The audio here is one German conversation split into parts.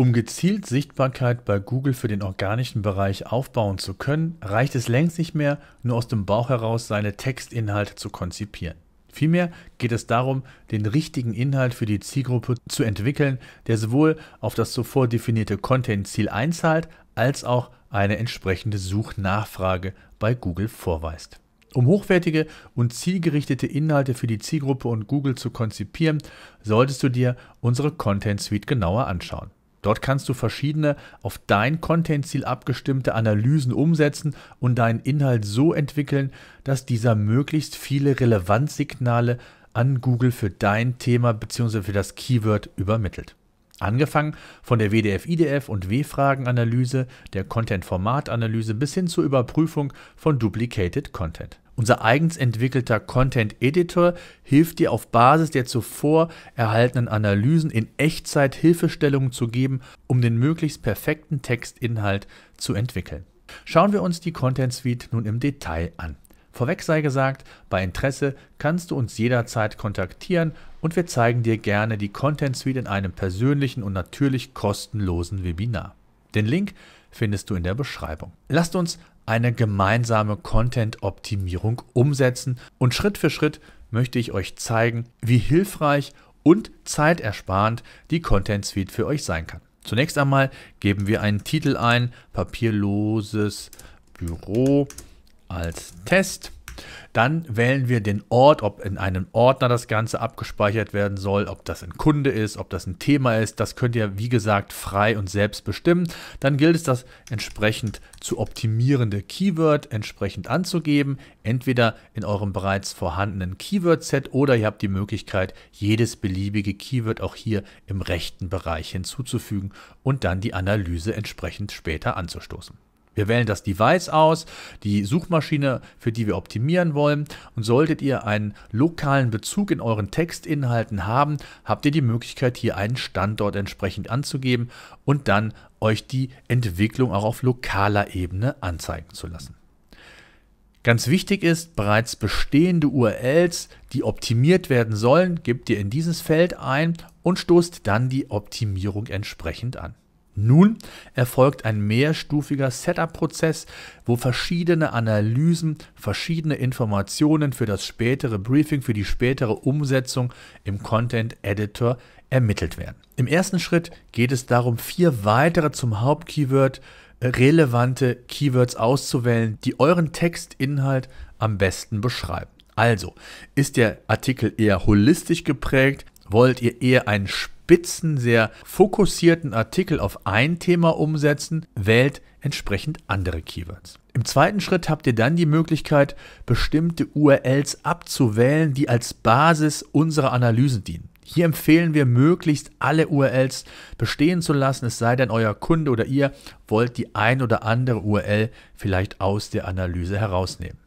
Um gezielt Sichtbarkeit bei Google für den organischen Bereich aufbauen zu können, reicht es längst nicht mehr, nur aus dem Bauch heraus seine Textinhalte zu konzipieren. Vielmehr geht es darum, den richtigen Inhalt für die Zielgruppe zu entwickeln, der sowohl auf das zuvor definierte Content-Ziel einzahlt, als auch eine entsprechende Suchnachfrage bei Google vorweist. Um hochwertige und zielgerichtete Inhalte für die Zielgruppe und Google zu konzipieren, solltest du dir unsere Content Suite genauer anschauen. Dort kannst du verschiedene auf dein Content-Ziel abgestimmte Analysen umsetzen und deinen Inhalt so entwickeln, dass dieser möglichst viele Relevanzsignale an Google für dein Thema bzw. für das Keyword übermittelt. Angefangen von der WDF-IDF und W-Fragen-Analyse, der Content-Format-Analyse bis hin zur Überprüfung von Duplicated Content. Unser eigens entwickelter Content Editor hilft dir auf Basis der zuvor erhaltenen Analysen in Echtzeit Hilfestellungen zu geben, um den möglichst perfekten Textinhalt zu entwickeln. Schauen wir uns die Content Suite nun im Detail an. Vorweg sei gesagt, bei Interesse kannst du uns jederzeit kontaktieren und wir zeigen dir gerne die Content Suite in einem persönlichen und natürlich kostenlosen Webinar. Den Link findest du in der Beschreibung. Lasst uns eine gemeinsame Content-Optimierung umsetzen und Schritt für Schritt möchte ich euch zeigen, wie hilfreich und zeitersparend die Content Suite für euch sein kann. Zunächst einmal geben wir einen Titel ein, papierloses Büro als Test dann wählen wir den Ort, ob in einem Ordner das Ganze abgespeichert werden soll, ob das ein Kunde ist, ob das ein Thema ist. Das könnt ihr, wie gesagt, frei und selbst bestimmen. Dann gilt es, das entsprechend zu optimierende Keyword entsprechend anzugeben, entweder in eurem bereits vorhandenen Keyword-Set oder ihr habt die Möglichkeit, jedes beliebige Keyword auch hier im rechten Bereich hinzuzufügen und dann die Analyse entsprechend später anzustoßen. Wir wählen das Device aus, die Suchmaschine, für die wir optimieren wollen. Und solltet ihr einen lokalen Bezug in euren Textinhalten haben, habt ihr die Möglichkeit, hier einen Standort entsprechend anzugeben und dann euch die Entwicklung auch auf lokaler Ebene anzeigen zu lassen. Ganz wichtig ist, bereits bestehende URLs, die optimiert werden sollen, gebt ihr in dieses Feld ein und stoßt dann die Optimierung entsprechend an. Nun erfolgt ein mehrstufiger Setup-Prozess, wo verschiedene Analysen, verschiedene Informationen für das spätere Briefing, für die spätere Umsetzung im Content Editor ermittelt werden. Im ersten Schritt geht es darum, vier weitere zum Hauptkeyword relevante Keywords auszuwählen, die euren Textinhalt am besten beschreiben. Also, ist der Artikel eher holistisch geprägt, wollt ihr eher einen Sp spitzen, sehr fokussierten Artikel auf ein Thema umsetzen, wählt entsprechend andere Keywords. Im zweiten Schritt habt ihr dann die Möglichkeit, bestimmte URLs abzuwählen, die als Basis unserer Analysen dienen. Hier empfehlen wir, möglichst alle URLs bestehen zu lassen, es sei denn, euer Kunde oder ihr wollt die ein oder andere URL vielleicht aus der Analyse herausnehmen.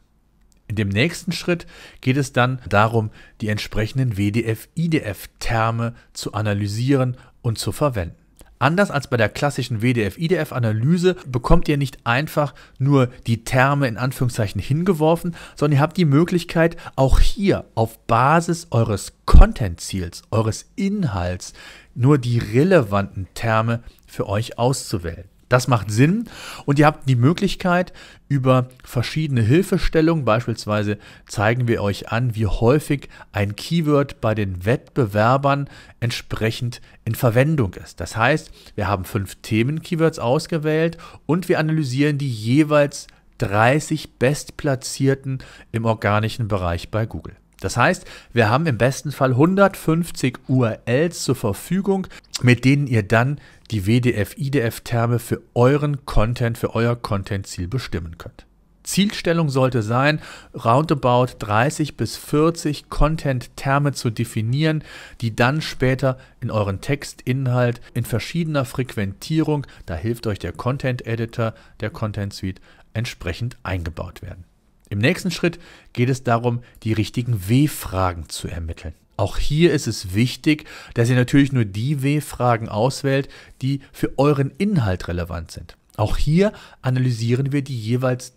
In dem nächsten Schritt geht es dann darum, die entsprechenden WDF-IDF-Terme zu analysieren und zu verwenden. Anders als bei der klassischen WDF-IDF-Analyse bekommt ihr nicht einfach nur die Terme in Anführungszeichen hingeworfen, sondern ihr habt die Möglichkeit, auch hier auf Basis eures Content-Ziels, eures Inhalts, nur die relevanten Terme für euch auszuwählen. Das macht Sinn und ihr habt die Möglichkeit über verschiedene Hilfestellungen, beispielsweise zeigen wir euch an, wie häufig ein Keyword bei den Wettbewerbern entsprechend in Verwendung ist. Das heißt, wir haben fünf Themen-Keywords ausgewählt und wir analysieren die jeweils 30 bestplatzierten im organischen Bereich bei Google. Das heißt, wir haben im besten Fall 150 URLs zur Verfügung, mit denen ihr dann die WDF-IDF-Terme für euren Content, für euer Content-Ziel bestimmen könnt. Zielstellung sollte sein, roundabout 30 bis 40 Content-Terme zu definieren, die dann später in euren Textinhalt in verschiedener Frequentierung, da hilft euch der Content-Editor, der Content-Suite, entsprechend eingebaut werden. Im nächsten Schritt geht es darum, die richtigen W-Fragen zu ermitteln. Auch hier ist es wichtig, dass ihr natürlich nur die W-Fragen auswählt, die für euren Inhalt relevant sind. Auch hier analysieren wir die jeweils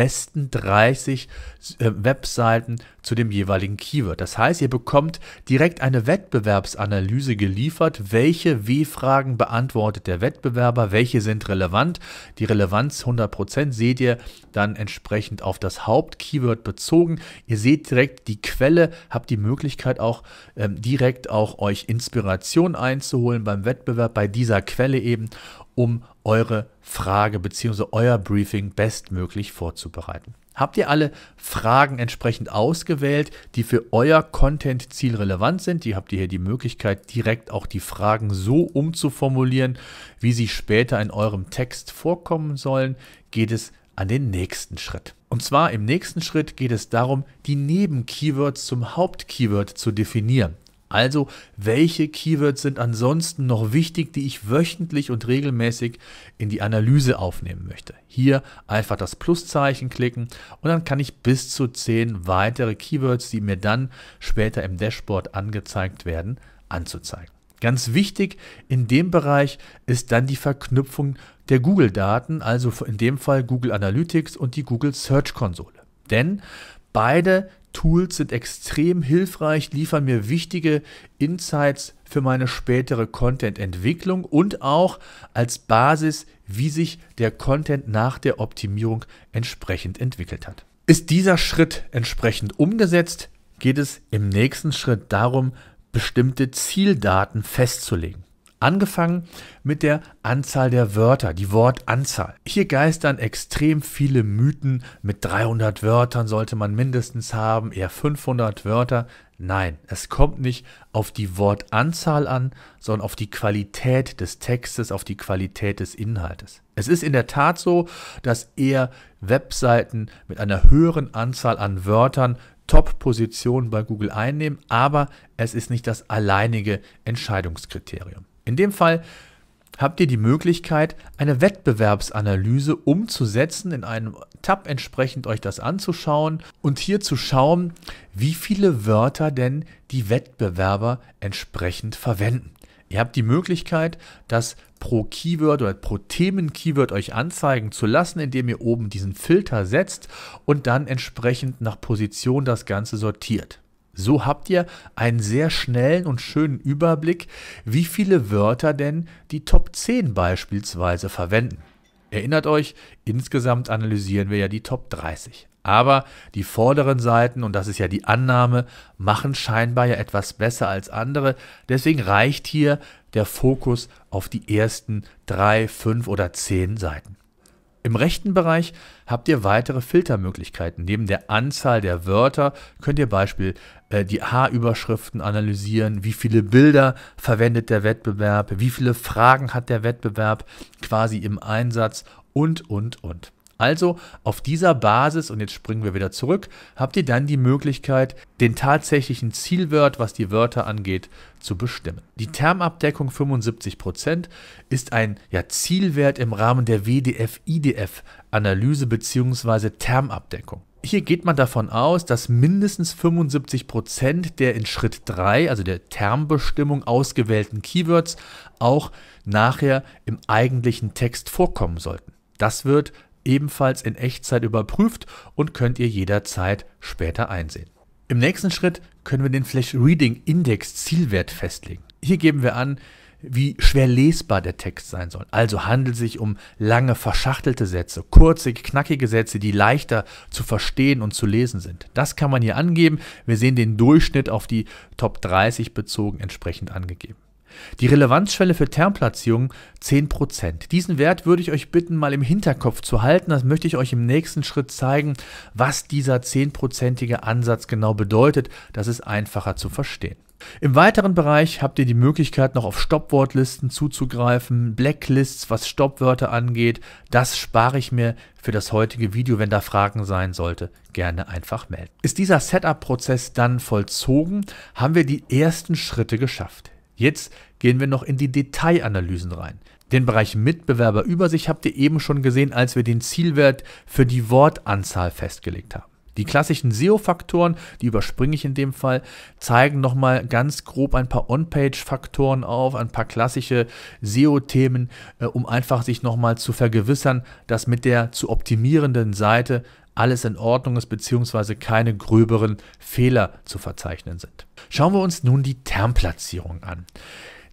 besten 30 äh, Webseiten zu dem jeweiligen Keyword. Das heißt, ihr bekommt direkt eine Wettbewerbsanalyse geliefert, welche W-Fragen beantwortet der Wettbewerber, welche sind relevant. Die Relevanz 100% seht ihr dann entsprechend auf das Haupt-Keyword bezogen. Ihr seht direkt die Quelle, habt die Möglichkeit auch ähm, direkt auch euch Inspiration einzuholen beim Wettbewerb bei dieser Quelle eben um eure Frage bzw. euer Briefing bestmöglich vorzubereiten. Habt ihr alle Fragen entsprechend ausgewählt, die für euer Content-Ziel relevant sind? Die habt ihr hier die Möglichkeit, direkt auch die Fragen so umzuformulieren, wie sie später in eurem Text vorkommen sollen, geht es an den nächsten Schritt. Und zwar im nächsten Schritt geht es darum, die Nebenkeywords zum Hauptkeyword zu definieren. Also, welche Keywords sind ansonsten noch wichtig, die ich wöchentlich und regelmäßig in die Analyse aufnehmen möchte? Hier einfach das Pluszeichen klicken und dann kann ich bis zu zehn weitere Keywords, die mir dann später im Dashboard angezeigt werden, anzuzeigen. Ganz wichtig in dem Bereich ist dann die Verknüpfung der Google-Daten, also in dem Fall Google Analytics und die Google Search Konsole. Denn beide Tools sind extrem hilfreich, liefern mir wichtige Insights für meine spätere Content-Entwicklung und auch als Basis, wie sich der Content nach der Optimierung entsprechend entwickelt hat. Ist dieser Schritt entsprechend umgesetzt, geht es im nächsten Schritt darum, bestimmte Zieldaten festzulegen. Angefangen mit der Anzahl der Wörter, die Wortanzahl. Hier geistern extrem viele Mythen. Mit 300 Wörtern sollte man mindestens haben, eher 500 Wörter. Nein, es kommt nicht auf die Wortanzahl an, sondern auf die Qualität des Textes, auf die Qualität des Inhaltes. Es ist in der Tat so, dass eher Webseiten mit einer höheren Anzahl an Wörtern Top-Positionen bei Google einnehmen, aber es ist nicht das alleinige Entscheidungskriterium. In dem Fall habt ihr die Möglichkeit, eine Wettbewerbsanalyse umzusetzen, in einem Tab entsprechend euch das anzuschauen und hier zu schauen, wie viele Wörter denn die Wettbewerber entsprechend verwenden. Ihr habt die Möglichkeit, das pro Keyword oder pro Themen-Keyword euch anzeigen zu lassen, indem ihr oben diesen Filter setzt und dann entsprechend nach Position das Ganze sortiert. So habt ihr einen sehr schnellen und schönen Überblick, wie viele Wörter denn die Top 10 beispielsweise verwenden. Erinnert euch, insgesamt analysieren wir ja die Top 30. Aber die vorderen Seiten, und das ist ja die Annahme, machen scheinbar ja etwas besser als andere. Deswegen reicht hier der Fokus auf die ersten drei, fünf oder zehn Seiten. Im rechten Bereich habt ihr weitere Filtermöglichkeiten. Neben der Anzahl der Wörter könnt ihr Beispiel äh, die H-Überschriften analysieren, wie viele Bilder verwendet der Wettbewerb, wie viele Fragen hat der Wettbewerb quasi im Einsatz und, und, und. Also auf dieser Basis, und jetzt springen wir wieder zurück, habt ihr dann die Möglichkeit, den tatsächlichen Zielwert, was die Wörter angeht, zu bestimmen. Die Termabdeckung 75% ist ein ja, Zielwert im Rahmen der WDF-IDF-Analyse bzw. Termabdeckung. Hier geht man davon aus, dass mindestens 75% der in Schritt 3, also der Termbestimmung ausgewählten Keywords, auch nachher im eigentlichen Text vorkommen sollten. Das wird ebenfalls in Echtzeit überprüft und könnt ihr jederzeit später einsehen. Im nächsten Schritt können wir den Flash Reading Index Zielwert festlegen. Hier geben wir an, wie schwer lesbar der Text sein soll. Also handelt es sich um lange verschachtelte Sätze, kurze, knackige Sätze, die leichter zu verstehen und zu lesen sind. Das kann man hier angeben. Wir sehen den Durchschnitt auf die Top 30 bezogen entsprechend angegeben. Die Relevanzschwelle für Termplatzierungen 10%. Diesen Wert würde ich euch bitten, mal im Hinterkopf zu halten. Das möchte ich euch im nächsten Schritt zeigen, was dieser 10%ige Ansatz genau bedeutet. Das ist einfacher zu verstehen. Im weiteren Bereich habt ihr die Möglichkeit, noch auf Stoppwortlisten zuzugreifen, Blacklists, was Stoppwörter angeht. Das spare ich mir für das heutige Video. Wenn da Fragen sein sollte, gerne einfach melden. Ist dieser Setup-Prozess dann vollzogen, haben wir die ersten Schritte geschafft. Jetzt gehen wir noch in die Detailanalysen rein. Den Bereich Mitbewerberübersicht habt ihr eben schon gesehen, als wir den Zielwert für die Wortanzahl festgelegt haben. Die klassischen SEO-Faktoren, die überspringe ich in dem Fall, zeigen nochmal ganz grob ein paar On-Page-Faktoren auf, ein paar klassische SEO-Themen, äh, um einfach sich nochmal zu vergewissern, dass mit der zu optimierenden Seite alles in Ordnung ist bzw. keine gröberen Fehler zu verzeichnen sind. Schauen wir uns nun die Termplatzierung an.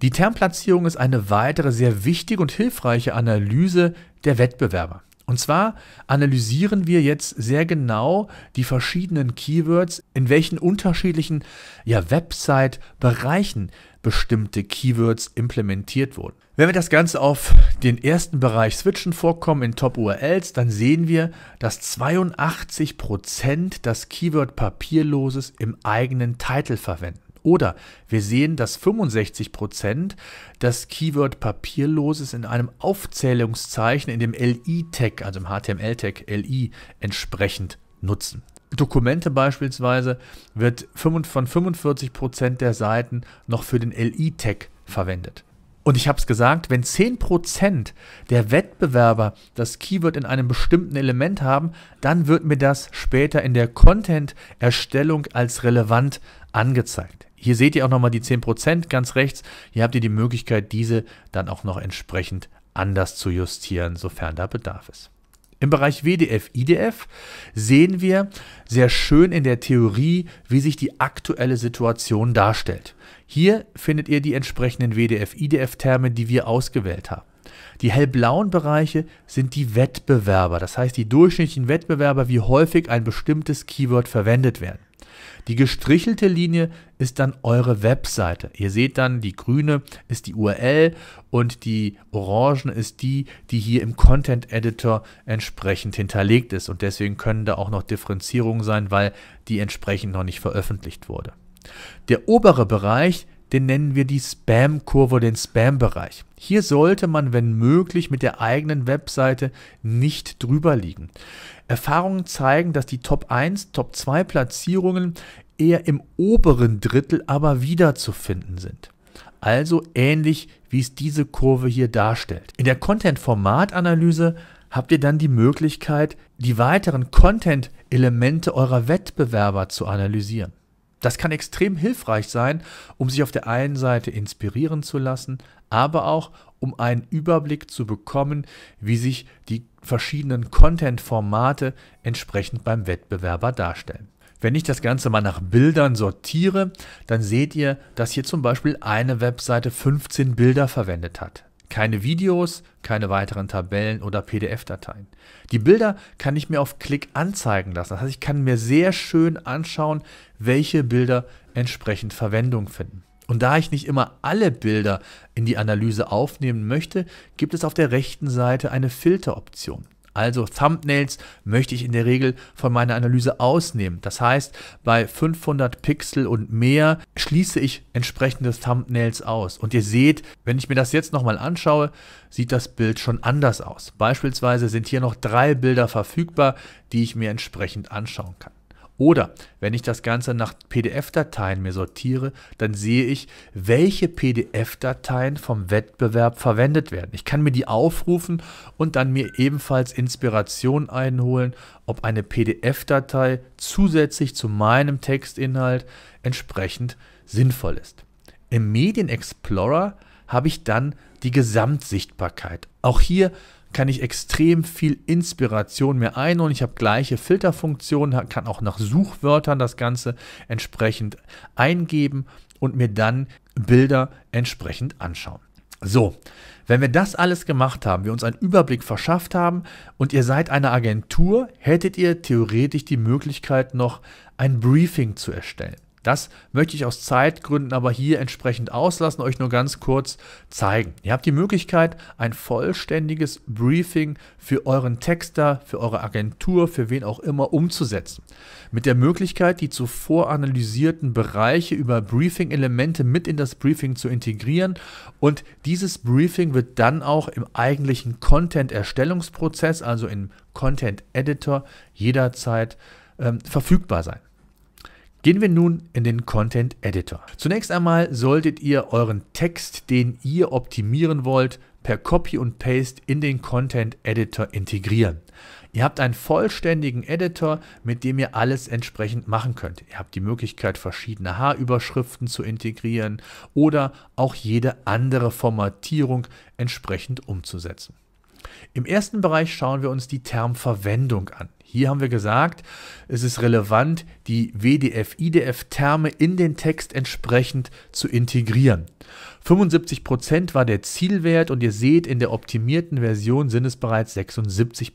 Die Termplatzierung ist eine weitere sehr wichtige und hilfreiche Analyse der Wettbewerber. Und zwar analysieren wir jetzt sehr genau die verschiedenen Keywords, in welchen unterschiedlichen ja, Website-Bereichen bestimmte Keywords implementiert wurden. Wenn wir das Ganze auf den ersten Bereich switchen vorkommen in Top-URLs, dann sehen wir, dass 82% das Keyword Papierloses im eigenen Titel verwenden. Oder wir sehen, dass 65% Prozent das Keyword Papierloses in einem Aufzählungszeichen in dem LI-Tag, also im HTML-Tag LI, entsprechend nutzen. Dokumente beispielsweise wird von 45% Prozent der Seiten noch für den LI-Tag verwendet. Und ich habe es gesagt, wenn 10% der Wettbewerber das Keyword in einem bestimmten Element haben, dann wird mir das später in der Content-Erstellung als relevant angezeigt. Hier seht ihr auch nochmal die 10% ganz rechts. Hier habt ihr die Möglichkeit, diese dann auch noch entsprechend anders zu justieren, sofern da Bedarf ist. Im Bereich WDF, IDF sehen wir sehr schön in der Theorie, wie sich die aktuelle Situation darstellt. Hier findet ihr die entsprechenden WDF, IDF-Terme, die wir ausgewählt haben. Die hellblauen Bereiche sind die Wettbewerber, das heißt die durchschnittlichen Wettbewerber, wie häufig ein bestimmtes Keyword verwendet werden. Die gestrichelte Linie ist dann eure Webseite. Ihr seht dann, die grüne ist die URL und die orangene ist die, die hier im Content Editor entsprechend hinterlegt ist. Und deswegen können da auch noch Differenzierungen sein, weil die entsprechend noch nicht veröffentlicht wurde. Der obere Bereich den nennen wir die Spam-Kurve, den Spam-Bereich. Hier sollte man, wenn möglich, mit der eigenen Webseite nicht drüber liegen. Erfahrungen zeigen, dass die Top 1, Top 2 Platzierungen eher im oberen Drittel aber wiederzufinden sind. Also ähnlich wie es diese Kurve hier darstellt. In der Content-Format-Analyse habt ihr dann die Möglichkeit, die weiteren Content-Elemente eurer Wettbewerber zu analysieren. Das kann extrem hilfreich sein, um sich auf der einen Seite inspirieren zu lassen, aber auch um einen Überblick zu bekommen, wie sich die verschiedenen Content-Formate entsprechend beim Wettbewerber darstellen. Wenn ich das Ganze mal nach Bildern sortiere, dann seht ihr, dass hier zum Beispiel eine Webseite 15 Bilder verwendet hat. Keine Videos, keine weiteren Tabellen oder PDF-Dateien. Die Bilder kann ich mir auf Klick anzeigen lassen. Das heißt, ich kann mir sehr schön anschauen, welche Bilder entsprechend Verwendung finden. Und da ich nicht immer alle Bilder in die Analyse aufnehmen möchte, gibt es auf der rechten Seite eine Filteroption. Also Thumbnails möchte ich in der Regel von meiner Analyse ausnehmen. Das heißt, bei 500 Pixel und mehr schließe ich entsprechende Thumbnails aus. Und ihr seht, wenn ich mir das jetzt nochmal anschaue, sieht das Bild schon anders aus. Beispielsweise sind hier noch drei Bilder verfügbar, die ich mir entsprechend anschauen kann. Oder wenn ich das Ganze nach PDF-Dateien mir sortiere, dann sehe ich, welche PDF-Dateien vom Wettbewerb verwendet werden. Ich kann mir die aufrufen und dann mir ebenfalls Inspiration einholen, ob eine PDF-Datei zusätzlich zu meinem Textinhalt entsprechend sinnvoll ist. Im Medien Explorer habe ich dann die Gesamtsichtbarkeit. Auch hier kann ich extrem viel Inspiration mir einholen. Ich habe gleiche Filterfunktionen, kann auch nach Suchwörtern das Ganze entsprechend eingeben und mir dann Bilder entsprechend anschauen. So, wenn wir das alles gemacht haben, wir uns einen Überblick verschafft haben und ihr seid eine Agentur, hättet ihr theoretisch die Möglichkeit noch ein Briefing zu erstellen. Das möchte ich aus Zeitgründen aber hier entsprechend auslassen, euch nur ganz kurz zeigen. Ihr habt die Möglichkeit, ein vollständiges Briefing für euren Texter, für eure Agentur, für wen auch immer umzusetzen. Mit der Möglichkeit, die zuvor analysierten Bereiche über Briefing-Elemente mit in das Briefing zu integrieren und dieses Briefing wird dann auch im eigentlichen Content-Erstellungsprozess, also im Content-Editor, jederzeit ähm, verfügbar sein. Gehen wir nun in den Content Editor. Zunächst einmal solltet ihr euren Text, den ihr optimieren wollt, per Copy und Paste in den Content Editor integrieren. Ihr habt einen vollständigen Editor, mit dem ihr alles entsprechend machen könnt. Ihr habt die Möglichkeit, verschiedene H-Überschriften zu integrieren oder auch jede andere Formatierung entsprechend umzusetzen. Im ersten Bereich schauen wir uns die Termverwendung an. Hier haben wir gesagt, es ist relevant, die WDF-IDF-Terme in den Text entsprechend zu integrieren. 75% war der Zielwert und ihr seht, in der optimierten Version sind es bereits 76%.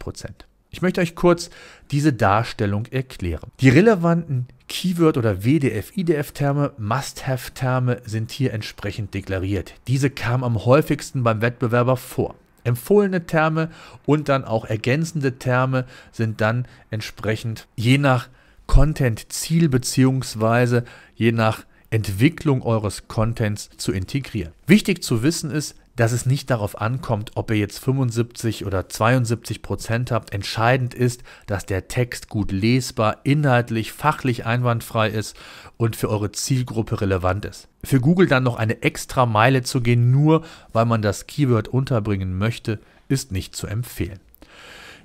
Ich möchte euch kurz diese Darstellung erklären. Die relevanten Keyword- oder WDF-IDF-Terme, Must-Have-Terme sind hier entsprechend deklariert. Diese kamen am häufigsten beim Wettbewerber vor empfohlene Terme und dann auch ergänzende Terme sind dann entsprechend je nach Content-Ziel bzw. je nach Entwicklung eures Contents zu integrieren. Wichtig zu wissen ist, dass es nicht darauf ankommt, ob ihr jetzt 75 oder 72 Prozent habt. Entscheidend ist, dass der Text gut lesbar, inhaltlich, fachlich einwandfrei ist und für eure Zielgruppe relevant ist. Für Google dann noch eine extra Meile zu gehen, nur weil man das Keyword unterbringen möchte, ist nicht zu empfehlen.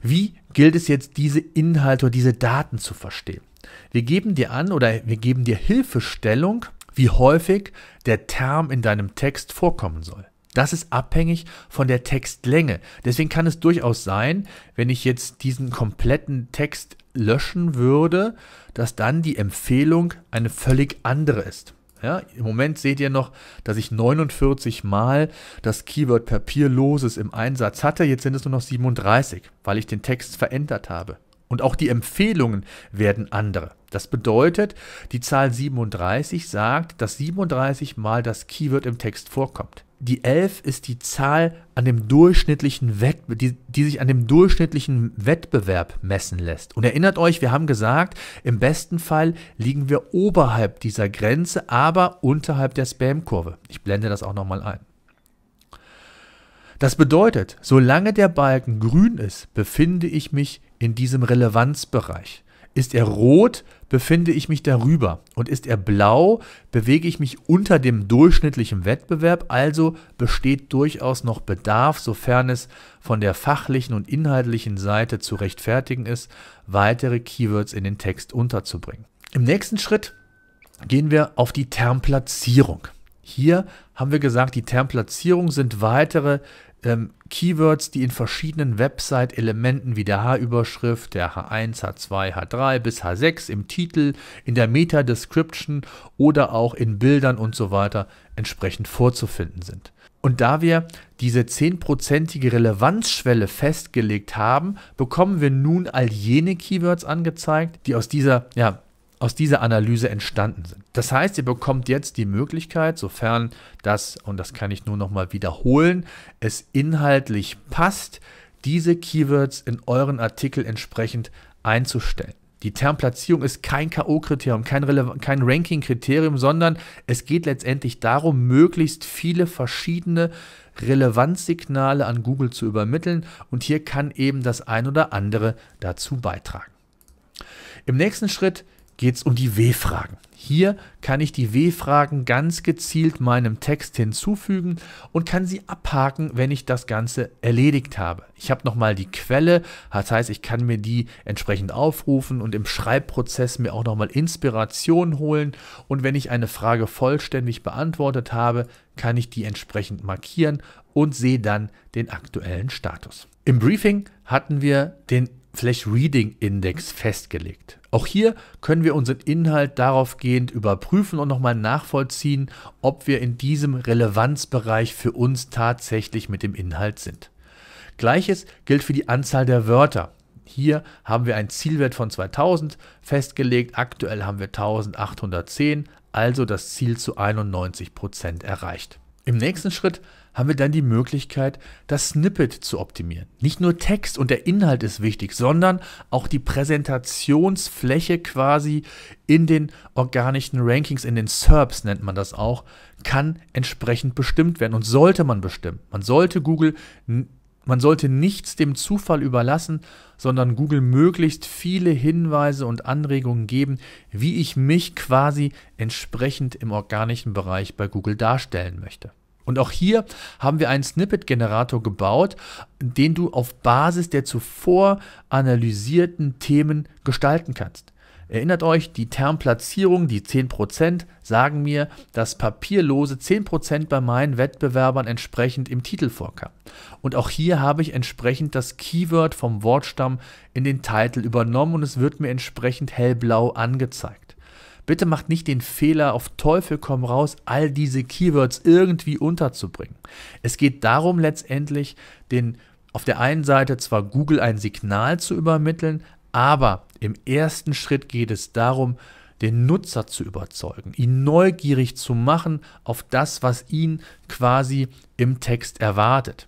Wie gilt es jetzt, diese Inhalte oder diese Daten zu verstehen? Wir geben dir an oder wir geben dir Hilfestellung, wie häufig der Term in deinem Text vorkommen soll. Das ist abhängig von der Textlänge. Deswegen kann es durchaus sein, wenn ich jetzt diesen kompletten Text löschen würde, dass dann die Empfehlung eine völlig andere ist. Ja, Im Moment seht ihr noch, dass ich 49 Mal das Keyword papierloses im Einsatz hatte. Jetzt sind es nur noch 37, weil ich den Text verändert habe. Und auch die Empfehlungen werden andere. Das bedeutet, die Zahl 37 sagt, dass 37 Mal das Keyword im Text vorkommt die 11 ist die Zahl, an dem durchschnittlichen Wett, die, die, sich an dem durchschnittlichen Wettbewerb messen lässt. Und erinnert euch, wir haben gesagt, im besten Fall liegen wir oberhalb dieser Grenze, aber unterhalb der Spam-Kurve. Ich blende das auch nochmal ein. Das bedeutet, solange der Balken grün ist, befinde ich mich in diesem Relevanzbereich. Ist er rot, befinde ich mich darüber. Und ist er blau, bewege ich mich unter dem durchschnittlichen Wettbewerb. Also besteht durchaus noch Bedarf, sofern es von der fachlichen und inhaltlichen Seite zu rechtfertigen ist, weitere Keywords in den Text unterzubringen. Im nächsten Schritt gehen wir auf die Termplatzierung. Hier haben wir gesagt, die Termplatzierung sind weitere ähm, Keywords, die in verschiedenen Website-Elementen wie der H-Überschrift, der H1, H2, H3 bis H6 im Titel, in der Meta-Description oder auch in Bildern und so weiter entsprechend vorzufinden sind. Und da wir diese 10%ige Relevanzschwelle festgelegt haben, bekommen wir nun all jene Keywords angezeigt, die aus dieser ja, aus dieser Analyse entstanden sind. Das heißt, ihr bekommt jetzt die Möglichkeit, sofern das, und das kann ich nur nochmal wiederholen, es inhaltlich passt, diese Keywords in euren Artikel entsprechend einzustellen. Die Termplatzierung ist kein K.O.-Kriterium, kein, kein Ranking-Kriterium, sondern es geht letztendlich darum, möglichst viele verschiedene Relevanzsignale an Google zu übermitteln und hier kann eben das ein oder andere dazu beitragen. Im nächsten Schritt geht es um die W-Fragen. Hier kann ich die W-Fragen ganz gezielt meinem Text hinzufügen und kann sie abhaken, wenn ich das Ganze erledigt habe. Ich habe nochmal die Quelle, das heißt, ich kann mir die entsprechend aufrufen und im Schreibprozess mir auch nochmal Inspiration holen. Und wenn ich eine Frage vollständig beantwortet habe, kann ich die entsprechend markieren und sehe dann den aktuellen Status. Im Briefing hatten wir den Flash Reading Index festgelegt. Auch hier können wir unseren Inhalt daraufgehend überprüfen und nochmal nachvollziehen, ob wir in diesem Relevanzbereich für uns tatsächlich mit dem Inhalt sind. Gleiches gilt für die Anzahl der Wörter. Hier haben wir einen Zielwert von 2000 festgelegt. Aktuell haben wir 1810, also das Ziel zu 91% Prozent erreicht. Im nächsten Schritt haben wir dann die Möglichkeit, das Snippet zu optimieren. Nicht nur Text und der Inhalt ist wichtig, sondern auch die Präsentationsfläche quasi in den organischen Rankings, in den SERPs nennt man das auch, kann entsprechend bestimmt werden und sollte man bestimmen. Man sollte Google man sollte nichts dem Zufall überlassen, sondern Google möglichst viele Hinweise und Anregungen geben, wie ich mich quasi entsprechend im organischen Bereich bei Google darstellen möchte. Und auch hier haben wir einen Snippet-Generator gebaut, den du auf Basis der zuvor analysierten Themen gestalten kannst. Erinnert euch, die Termplatzierung, die 10%, sagen mir, dass papierlose 10% bei meinen Wettbewerbern entsprechend im Titel vorkam. Und auch hier habe ich entsprechend das Keyword vom Wortstamm in den Titel übernommen und es wird mir entsprechend hellblau angezeigt. Bitte macht nicht den Fehler, auf Teufel komm raus, all diese Keywords irgendwie unterzubringen. Es geht darum, letztendlich den auf der einen Seite zwar Google ein Signal zu übermitteln, aber im ersten Schritt geht es darum, den Nutzer zu überzeugen, ihn neugierig zu machen auf das, was ihn quasi im Text erwartet.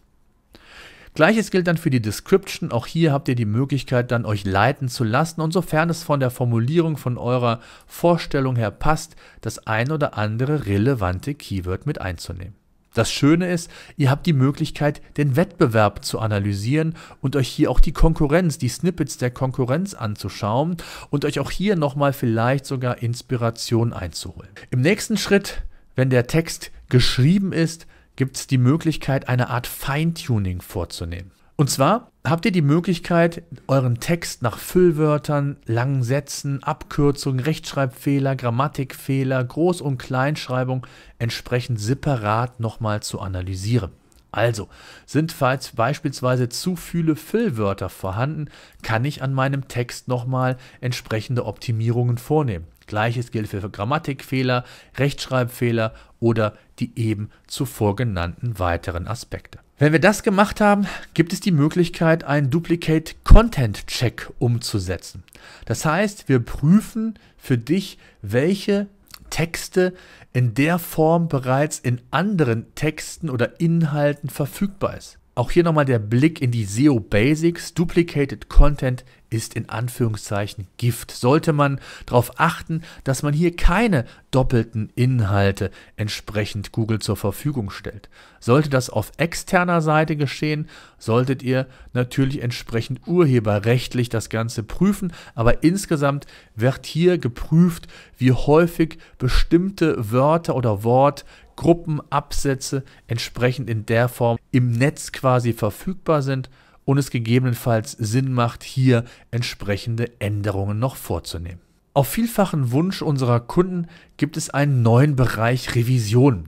Gleiches gilt dann für die Description. Auch hier habt ihr die Möglichkeit, dann euch leiten zu lassen und sofern es von der Formulierung von eurer Vorstellung her passt, das ein oder andere relevante Keyword mit einzunehmen. Das Schöne ist, ihr habt die Möglichkeit, den Wettbewerb zu analysieren und euch hier auch die Konkurrenz, die Snippets der Konkurrenz anzuschauen und euch auch hier nochmal vielleicht sogar Inspiration einzuholen. Im nächsten Schritt, wenn der Text geschrieben ist, gibt es die Möglichkeit, eine Art Feintuning vorzunehmen. Und zwar habt ihr die Möglichkeit, euren Text nach Füllwörtern, langen Sätzen, Abkürzungen, Rechtschreibfehler, Grammatikfehler, Groß- und Kleinschreibung entsprechend separat nochmal zu analysieren. Also, sind falls beispielsweise zu viele Füllwörter vorhanden, kann ich an meinem Text nochmal entsprechende Optimierungen vornehmen. Gleiches gilt für Grammatikfehler, Rechtschreibfehler oder die eben zuvor genannten weiteren Aspekte. Wenn wir das gemacht haben, gibt es die Möglichkeit, einen Duplicate Content Check umzusetzen. Das heißt, wir prüfen für dich, welche Texte in der Form bereits in anderen Texten oder Inhalten verfügbar ist. Auch hier nochmal der Blick in die SEO Basics. Duplicated Content ist in Anführungszeichen Gift. Sollte man darauf achten, dass man hier keine doppelten Inhalte entsprechend Google zur Verfügung stellt. Sollte das auf externer Seite geschehen, solltet ihr natürlich entsprechend urheberrechtlich das Ganze prüfen, aber insgesamt wird hier geprüft, wie häufig bestimmte Wörter oder Wortgruppen, Absätze entsprechend in der Form im Netz quasi verfügbar sind und es gegebenenfalls Sinn macht, hier entsprechende Änderungen noch vorzunehmen. Auf vielfachen Wunsch unserer Kunden gibt es einen neuen Bereich Revision.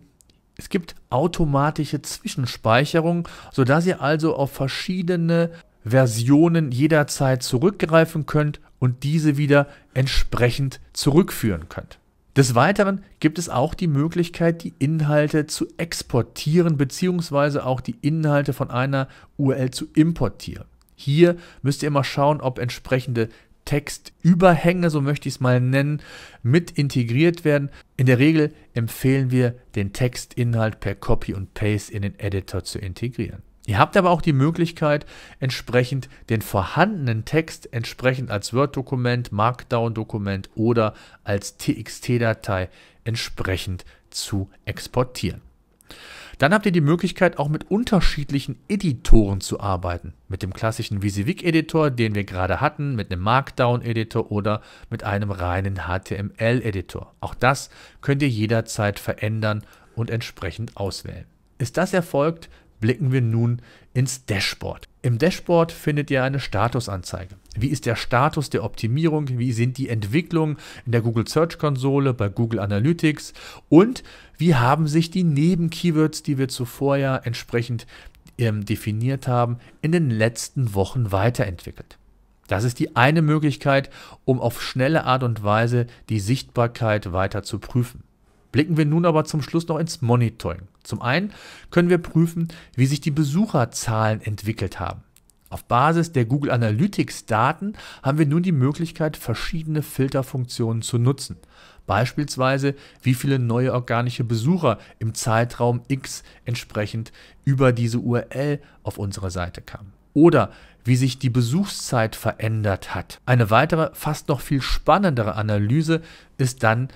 Es gibt automatische Zwischenspeicherung, sodass ihr also auf verschiedene Versionen jederzeit zurückgreifen könnt und diese wieder entsprechend zurückführen könnt. Des Weiteren gibt es auch die Möglichkeit, die Inhalte zu exportieren beziehungsweise auch die Inhalte von einer URL zu importieren. Hier müsst ihr immer schauen, ob entsprechende Textüberhänge, so möchte ich es mal nennen, mit integriert werden. In der Regel empfehlen wir, den Textinhalt per Copy und Paste in den Editor zu integrieren. Ihr habt aber auch die Möglichkeit, entsprechend den vorhandenen Text entsprechend als Word-Dokument, Markdown-Dokument oder als TXT-Datei entsprechend zu exportieren. Dann habt ihr die Möglichkeit, auch mit unterschiedlichen Editoren zu arbeiten. Mit dem klassischen VisiVig-Editor, den wir gerade hatten, mit einem Markdown-Editor oder mit einem reinen HTML-Editor. Auch das könnt ihr jederzeit verändern und entsprechend auswählen. Ist das erfolgt, blicken wir nun ins Dashboard. Im Dashboard findet ihr eine Statusanzeige. Wie ist der Status der Optimierung? Wie sind die Entwicklungen in der Google Search Konsole, bei Google Analytics? Und wie haben sich die Nebenkeywords, die wir zuvor ja entsprechend ähm, definiert haben, in den letzten Wochen weiterentwickelt? Das ist die eine Möglichkeit, um auf schnelle Art und Weise die Sichtbarkeit weiter zu prüfen. Blicken wir nun aber zum Schluss noch ins Monitoring. Zum einen können wir prüfen, wie sich die Besucherzahlen entwickelt haben. Auf Basis der Google Analytics Daten haben wir nun die Möglichkeit, verschiedene Filterfunktionen zu nutzen. Beispielsweise, wie viele neue organische Besucher im Zeitraum X entsprechend über diese URL auf unsere Seite kamen. Oder wie sich die Besuchszeit verändert hat. Eine weitere, fast noch viel spannendere Analyse ist dann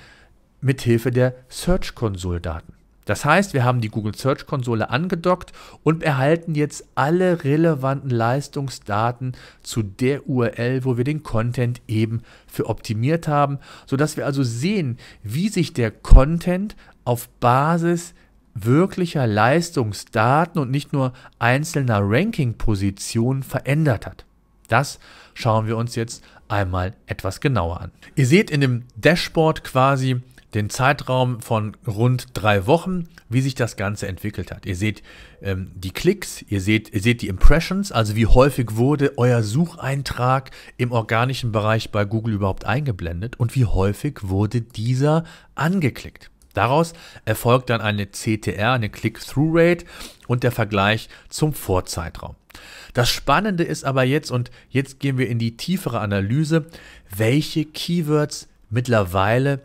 mithilfe der Search Console Daten. Das heißt, wir haben die Google Search Konsole angedockt und erhalten jetzt alle relevanten Leistungsdaten zu der URL, wo wir den Content eben für optimiert haben, sodass wir also sehen, wie sich der Content auf Basis wirklicher Leistungsdaten und nicht nur einzelner Ranking-Positionen verändert hat. Das schauen wir uns jetzt einmal etwas genauer an. Ihr seht in dem Dashboard quasi den Zeitraum von rund drei Wochen, wie sich das Ganze entwickelt hat. Ihr seht ähm, die Klicks, ihr seht, ihr seht die Impressions, also wie häufig wurde euer Sucheintrag im organischen Bereich bei Google überhaupt eingeblendet und wie häufig wurde dieser angeklickt. Daraus erfolgt dann eine CTR, eine Click-Through-Rate und der Vergleich zum Vorzeitraum. Das Spannende ist aber jetzt, und jetzt gehen wir in die tiefere Analyse, welche Keywords mittlerweile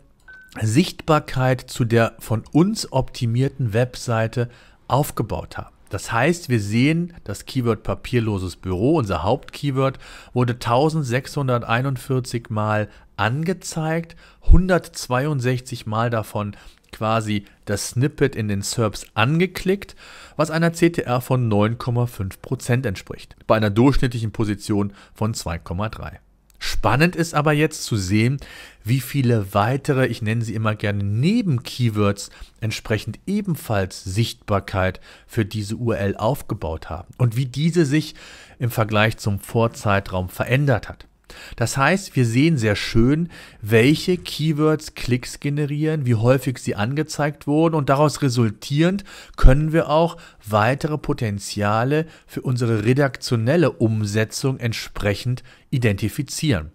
Sichtbarkeit zu der von uns optimierten Webseite aufgebaut haben. Das heißt, wir sehen, das Keyword papierloses Büro, unser Hauptkeyword, wurde 1641 Mal angezeigt, 162 Mal davon quasi das Snippet in den SERPs angeklickt, was einer CTR von 9,5% entspricht, bei einer durchschnittlichen Position von 2,3. Spannend ist aber jetzt zu sehen, wie viele weitere, ich nenne sie immer gerne Neben-Keywords, entsprechend ebenfalls Sichtbarkeit für diese URL aufgebaut haben und wie diese sich im Vergleich zum Vorzeitraum verändert hat. Das heißt, wir sehen sehr schön, welche Keywords Klicks generieren, wie häufig sie angezeigt wurden und daraus resultierend können wir auch weitere Potenziale für unsere redaktionelle Umsetzung entsprechend identifizieren.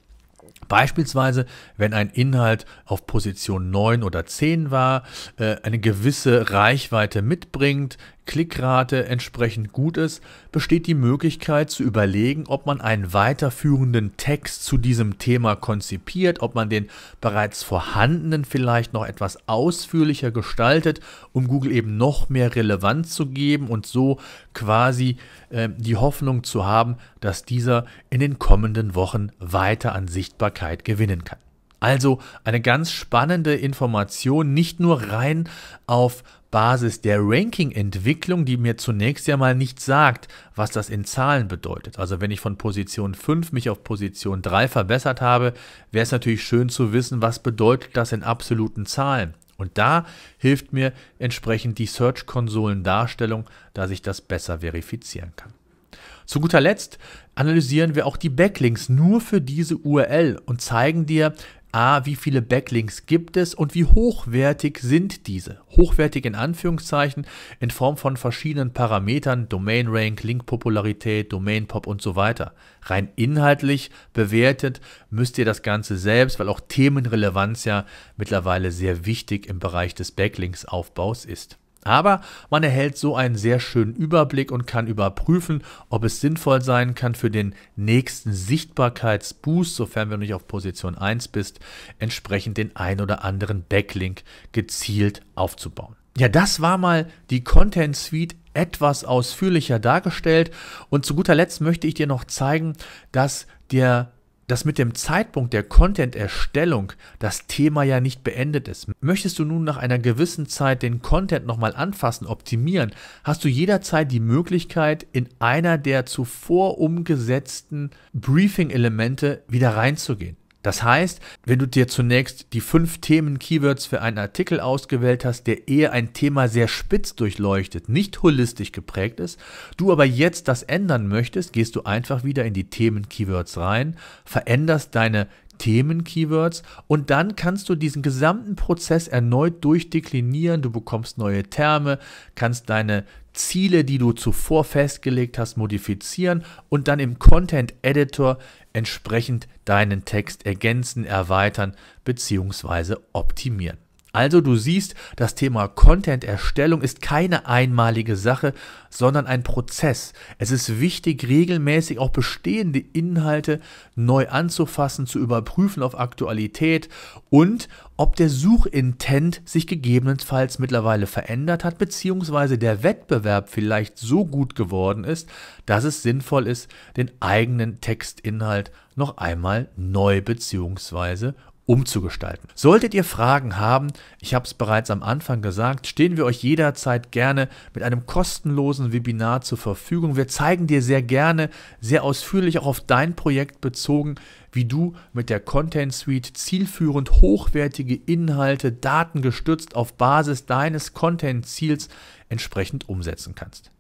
Beispielsweise, wenn ein Inhalt auf Position 9 oder 10 war, äh, eine gewisse Reichweite mitbringt, Klickrate entsprechend gut ist, besteht die Möglichkeit zu überlegen, ob man einen weiterführenden Text zu diesem Thema konzipiert, ob man den bereits vorhandenen vielleicht noch etwas ausführlicher gestaltet, um Google eben noch mehr Relevanz zu geben und so quasi äh, die Hoffnung zu haben, dass dieser in den kommenden Wochen weiter an Sichtbarkeit gewinnen kann. Also eine ganz spannende Information, nicht nur rein auf Basis der Ranking-Entwicklung, die mir zunächst ja mal nicht sagt, was das in Zahlen bedeutet. Also wenn ich von Position 5 mich auf Position 3 verbessert habe, wäre es natürlich schön zu wissen, was bedeutet das in absoluten Zahlen. Und da hilft mir entsprechend die Search-Konsolen-Darstellung, dass ich das besser verifizieren kann. Zu guter Letzt analysieren wir auch die Backlinks nur für diese URL und zeigen dir, A, wie viele Backlinks gibt es und wie hochwertig sind diese? Hochwertig in Anführungszeichen in Form von verschiedenen Parametern, Domain Rank, Link-Popularität, Domain Pop und so weiter. Rein inhaltlich bewertet müsst ihr das Ganze selbst, weil auch Themenrelevanz ja mittlerweile sehr wichtig im Bereich des Backlinks-Aufbaus ist. Aber man erhält so einen sehr schönen Überblick und kann überprüfen, ob es sinnvoll sein kann, für den nächsten Sichtbarkeitsboost, sofern du nicht auf Position 1 bist, entsprechend den ein oder anderen Backlink gezielt aufzubauen. Ja, das war mal die Content Suite etwas ausführlicher dargestellt. Und zu guter Letzt möchte ich dir noch zeigen, dass der dass mit dem Zeitpunkt der Content-Erstellung das Thema ja nicht beendet ist. Möchtest du nun nach einer gewissen Zeit den Content nochmal anfassen, optimieren, hast du jederzeit die Möglichkeit, in einer der zuvor umgesetzten Briefing-Elemente wieder reinzugehen. Das heißt, wenn du dir zunächst die fünf Themen-Keywords für einen Artikel ausgewählt hast, der eher ein Thema sehr spitz durchleuchtet, nicht holistisch geprägt ist, du aber jetzt das ändern möchtest, gehst du einfach wieder in die Themen-Keywords rein, veränderst deine Themen-Keywords und dann kannst du diesen gesamten Prozess erneut durchdeklinieren. Du bekommst neue Terme, kannst deine Ziele, die du zuvor festgelegt hast, modifizieren und dann im Content Editor entsprechend deinen Text ergänzen, erweitern bzw. optimieren. Also du siehst, das Thema Content-Erstellung ist keine einmalige Sache, sondern ein Prozess. Es ist wichtig, regelmäßig auch bestehende Inhalte neu anzufassen, zu überprüfen auf Aktualität und ob der Suchintent sich gegebenenfalls mittlerweile verändert hat, beziehungsweise der Wettbewerb vielleicht so gut geworden ist, dass es sinnvoll ist, den eigenen Textinhalt noch einmal neu beziehungsweise umzugestalten. Solltet ihr Fragen haben, ich habe es bereits am Anfang gesagt, stehen wir euch jederzeit gerne mit einem kostenlosen Webinar zur Verfügung. Wir zeigen dir sehr gerne, sehr ausführlich auch auf dein Projekt bezogen, wie du mit der Content Suite zielführend hochwertige Inhalte, datengestützt auf Basis deines Content-Ziels entsprechend umsetzen kannst.